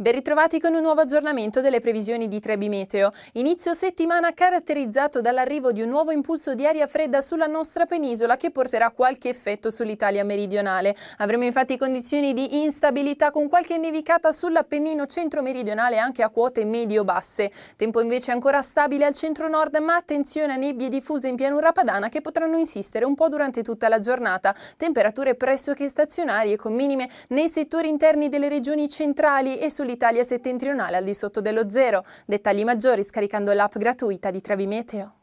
Ben ritrovati con un nuovo aggiornamento delle previsioni di Trebi Meteo. Inizio settimana caratterizzato dall'arrivo di un nuovo impulso di aria fredda sulla nostra penisola che porterà qualche effetto sull'Italia meridionale. Avremo infatti condizioni di instabilità con qualche nevicata sull'Appennino centro-meridionale anche a quote medio-basse. Tempo invece ancora stabile al centro-nord ma attenzione a nebbie diffuse in pianura padana che potranno insistere un po' durante tutta la giornata. Temperature pressoché stazionarie con minime nei settori interni delle regioni centrali e sulle l'Italia settentrionale al di sotto dello zero. Dettagli maggiori scaricando l'app gratuita di Trevi Meteo.